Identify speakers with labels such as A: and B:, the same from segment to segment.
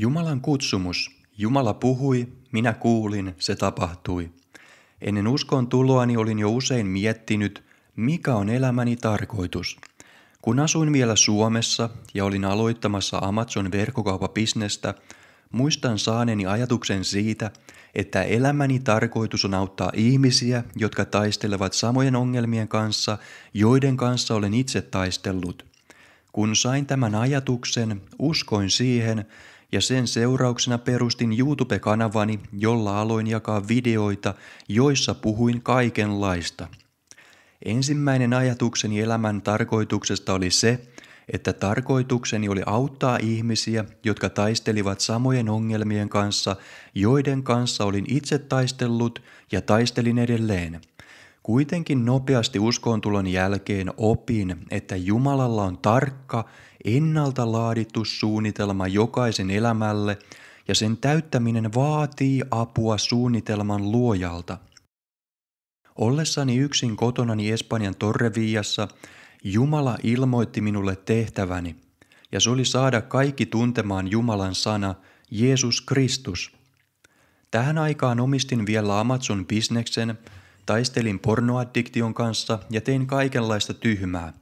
A: Jumalan kutsumus. Jumala puhui, minä kuulin, se tapahtui. Ennen uskon tuloani niin olin jo usein miettinyt, mikä on elämäni tarkoitus. Kun asuin vielä Suomessa ja olin aloittamassa Amazon verkkokaupapisnestä, muistan saaneeni ajatuksen siitä, että elämäni tarkoitus on auttaa ihmisiä, jotka taistelevat samojen ongelmien kanssa, joiden kanssa olen itse taistellut. Kun sain tämän ajatuksen, uskoin siihen, ja sen seurauksena perustin YouTube-kanavani, jolla aloin jakaa videoita, joissa puhuin kaikenlaista. Ensimmäinen ajatukseni elämän tarkoituksesta oli se, että tarkoitukseni oli auttaa ihmisiä, jotka taistelivat samojen ongelmien kanssa, joiden kanssa olin itse taistellut ja taistelin edelleen – Kuitenkin nopeasti uskoontulon jälkeen opin, että Jumalalla on tarkka, ennalta laadittu suunnitelma jokaisen elämälle ja sen täyttäminen vaatii apua suunnitelman luojalta. Ollessani yksin kotonani Espanjan Torreviassa, Jumala ilmoitti minulle tehtäväni, ja se oli saada kaikki tuntemaan Jumalan sana Jeesus Kristus. Tähän aikaan omistin vielä Amazon-bisneksen – Taistelin pornoaddiktion kanssa ja tein kaikenlaista tyhmää.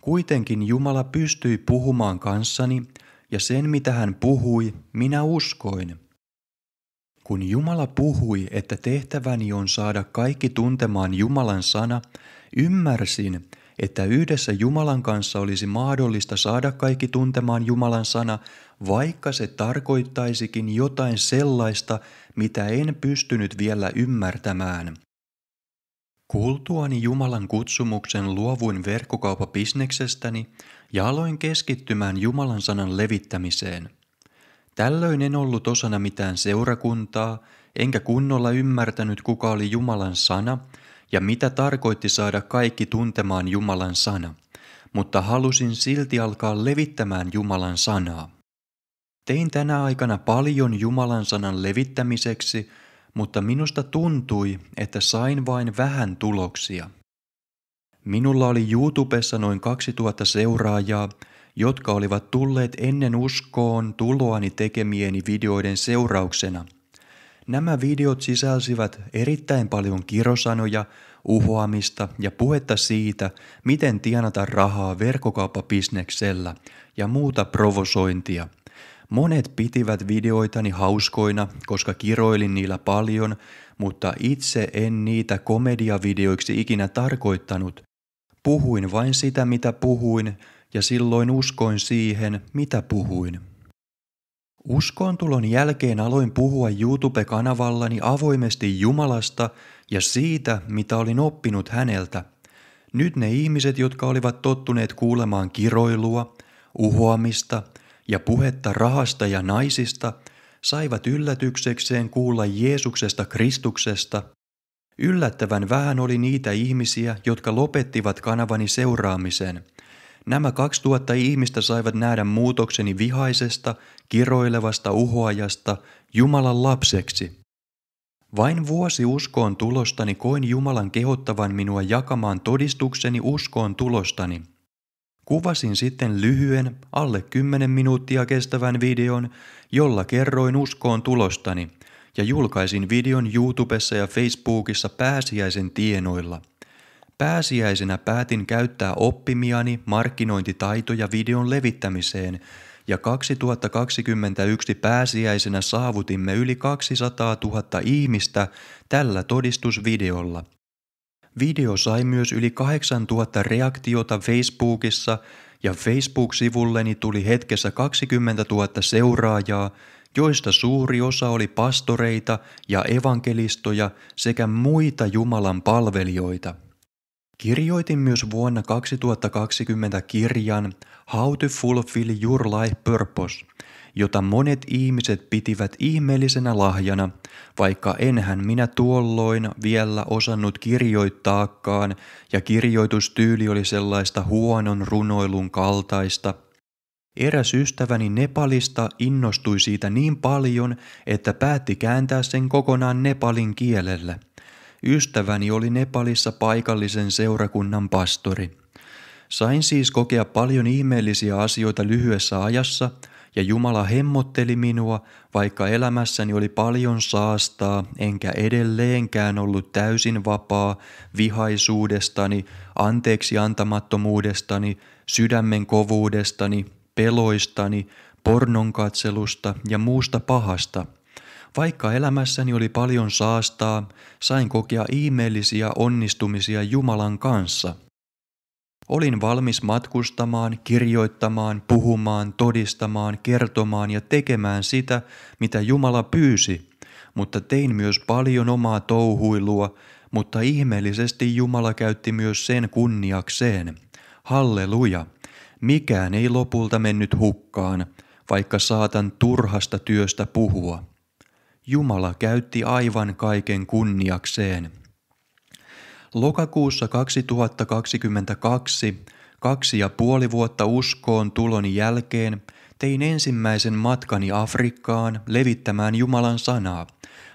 A: Kuitenkin Jumala pystyi puhumaan kanssani ja sen mitä hän puhui, minä uskoin. Kun Jumala puhui, että tehtäväni on saada kaikki tuntemaan Jumalan sana, ymmärsin, että yhdessä Jumalan kanssa olisi mahdollista saada kaikki tuntemaan Jumalan sana, vaikka se tarkoittaisikin jotain sellaista, mitä en pystynyt vielä ymmärtämään. Kuultuani Jumalan kutsumuksen luovuin verkkokaupabisneksestäni ja aloin keskittymään Jumalan sanan levittämiseen. Tällöin en ollut osana mitään seurakuntaa, enkä kunnolla ymmärtänyt kuka oli Jumalan sana ja mitä tarkoitti saada kaikki tuntemaan Jumalan sana, mutta halusin silti alkaa levittämään Jumalan sanaa. Tein tänä aikana paljon Jumalan sanan levittämiseksi – mutta minusta tuntui, että sain vain vähän tuloksia. Minulla oli YouTubessa noin 2000 seuraajaa, jotka olivat tulleet ennen uskoon tuloani tekemieni videoiden seurauksena. Nämä videot sisälsivät erittäin paljon kirosanoja, uhoamista ja puhetta siitä, miten tienata rahaa verkkokauppapisneksellä ja muuta provosointia – Monet pitivät videoitani hauskoina, koska kiroilin niillä paljon, mutta itse en niitä komediavideoiksi ikinä tarkoittanut. Puhuin vain sitä, mitä puhuin, ja silloin uskoin siihen, mitä puhuin. Uskoontulon jälkeen aloin puhua YouTube-kanavallani avoimesti Jumalasta ja siitä, mitä olin oppinut häneltä. Nyt ne ihmiset, jotka olivat tottuneet kuulemaan kiroilua, uhoamista – ja puhetta rahasta ja naisista saivat yllätyksekseen kuulla Jeesuksesta Kristuksesta. Yllättävän vähän oli niitä ihmisiä, jotka lopettivat kanavani seuraamisen. Nämä 2000 ihmistä saivat nähdä muutokseni vihaisesta, kiroilevasta uhoajasta Jumalan lapseksi. Vain vuosi uskoon tulostani koin Jumalan kehottavan minua jakamaan todistukseni uskoon tulostani – Kuvasin sitten lyhyen, alle 10 minuuttia kestävän videon, jolla kerroin uskoon tulostani ja julkaisin videon YouTubessa ja Facebookissa pääsiäisen tienoilla. Pääsiäisenä päätin käyttää oppimiani markkinointitaitoja videon levittämiseen ja 2021 pääsiäisenä saavutimme yli 200 000 ihmistä tällä todistusvideolla – Video sai myös yli 8000 reaktiota Facebookissa ja Facebook-sivulleni tuli hetkessä 20 000 seuraajaa, joista suuri osa oli pastoreita ja evankelistoja sekä muita Jumalan palvelijoita – Kirjoitin myös vuonna 2020 kirjan How to Fulfill Your Life Purpose, jota monet ihmiset pitivät ihmeellisenä lahjana, vaikka enhän minä tuolloin vielä osannut kirjoittaakaan ja kirjoitustyyli oli sellaista huonon runoilun kaltaista – Eräs ystäväni Nepalista innostui siitä niin paljon, että päätti kääntää sen kokonaan Nepalin kielelle – Ystäväni oli Nepalissa paikallisen seurakunnan pastori. Sain siis kokea paljon ihmeellisiä asioita lyhyessä ajassa ja Jumala hemmotteli minua, vaikka elämässäni oli paljon saastaa, enkä edelleenkään ollut täysin vapaa vihaisuudestani, anteeksi antamattomuudestani, sydämen kovuudestani, peloistani, katselusta ja muusta pahasta – vaikka elämässäni oli paljon saastaa, sain kokea ihmeellisiä onnistumisia Jumalan kanssa. Olin valmis matkustamaan, kirjoittamaan, puhumaan, todistamaan, kertomaan ja tekemään sitä, mitä Jumala pyysi, mutta tein myös paljon omaa touhuilua, mutta ihmeellisesti Jumala käytti myös sen kunniakseen. Halleluja! Mikään ei lopulta mennyt hukkaan, vaikka saatan turhasta työstä puhua. Jumala käytti aivan kaiken kunniakseen. Lokakuussa 2022, kaksi ja puoli vuotta uskoon tuloni jälkeen, tein ensimmäisen matkani Afrikkaan levittämään Jumalan sanaa.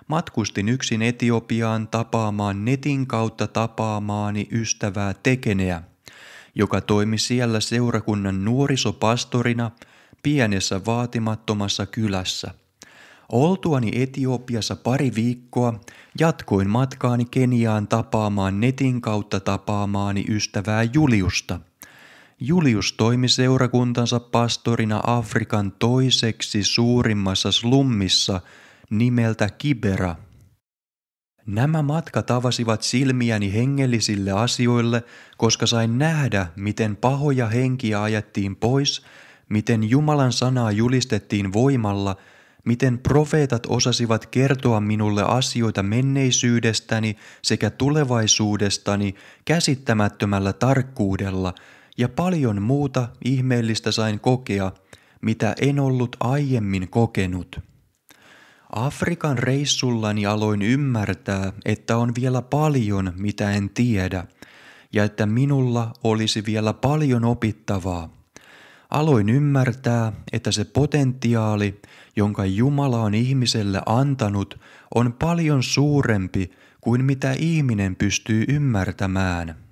A: Matkustin yksin Etiopiaan tapaamaan netin kautta tapaamaani ystävää Tekeneä, joka toimi siellä seurakunnan nuorisopastorina pienessä vaatimattomassa kylässä – Oltuani Etiopiassa pari viikkoa jatkoin matkaani Keniaan tapaamaan netin kautta tapaamaani ystävää Juliusta. Julius toimi seurakuntansa pastorina Afrikan toiseksi suurimmassa slummissa nimeltä Kibera. Nämä matkat avasivat silmiäni hengellisille asioille, koska sain nähdä, miten pahoja henkiä ajettiin pois, miten Jumalan sanaa julistettiin voimalla – miten profeetat osasivat kertoa minulle asioita menneisyydestäni sekä tulevaisuudestani käsittämättömällä tarkkuudella, ja paljon muuta ihmeellistä sain kokea, mitä en ollut aiemmin kokenut. Afrikan reissullani aloin ymmärtää, että on vielä paljon, mitä en tiedä, ja että minulla olisi vielä paljon opittavaa aloin ymmärtää, että se potentiaali, jonka Jumala on ihmiselle antanut, on paljon suurempi kuin mitä ihminen pystyy ymmärtämään.